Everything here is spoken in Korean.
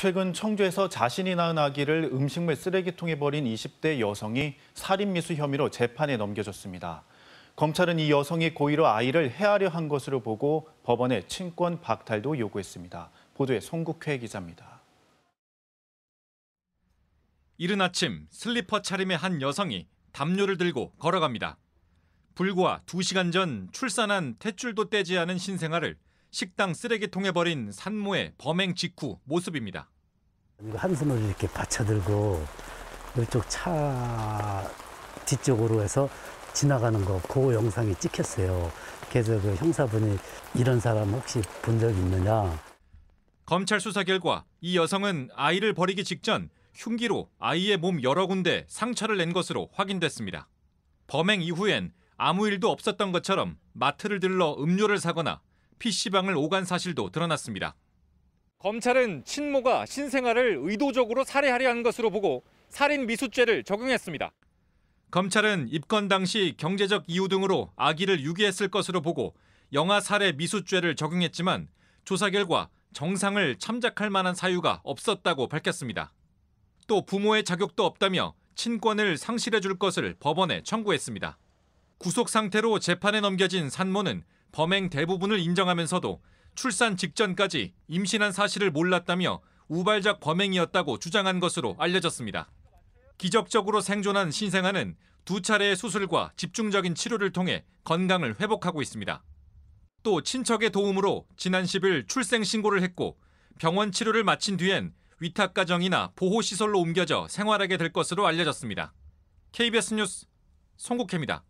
최근 청주에서 자신이 낳은 아기를 음식물 쓰레기통에 버린 20대 여성이 살인미수 혐의로 재판에 넘겨졌습니다. 검찰은 이 여성이 고의로 아이를 해하려 한 것으로 보고 법원에 친권 박탈도 요구했습니다. 보도에 송국회 기자입니다. 이른 아침 슬리퍼 차림의 한 여성이 담요를 들고 걸어갑니다. 불과 2시간 전 출산한 탯줄도 떼지 않은 신생아를 식당 쓰레기통에 버린 산모의 범행 직후 모습입니다. 한 손으로 이렇게 받쳐들고 이쪽 차 뒤쪽으로 해서 지나가는 거그 영상이 찍혔어요. 그래서 그 형사분이 이런 사람 혹시 본적 있느냐. 검찰 수사 결과 이 여성은 아이를 버리기 직전 흉기로 아이의 몸 여러 군데 상처를 낸 것으로 확인됐습니다. 범행 이후엔 아무 일도 없었던 것처럼 마트를 들러 음료를 사거나 PC방을 오간 사실도 드러났습니다. 검찰은 친모가 신생아를 의도적으로 살해하려 한 것으로 보고 살인 미수죄를 적용했습니다. 검찰은 입건 당시 경제적 이유 등으로 아기를 유기했을 것으로 보고 영아 살해 미수죄를 적용했지만 조사 결과 정상을 참작할 만한 사유가 없었다고 밝혔습니다. 또 부모의 자격도 없다며 친권을 상실해 줄 것을 법원에 청구했습니다. 구속 상태로 재판에 넘겨진 산모는 범행 대부분을 인정하면서도 출산 직전까지 임신한 사실을 몰랐다며 우발적 범행이었다고 주장한 것으로 알려졌습니다. 기적적으로 생존한 신생아는 두 차례의 수술과 집중적인 치료를 통해 건강을 회복하고 있습니다. 또 친척의 도움으로 지난 10일 출생 신고를 했고 병원 치료를 마친 뒤엔 위탁 가정이나 보호 시설로 옮겨져 생활하게 될 것으로 알려졌습니다. KBS 뉴스 송국혜입니다.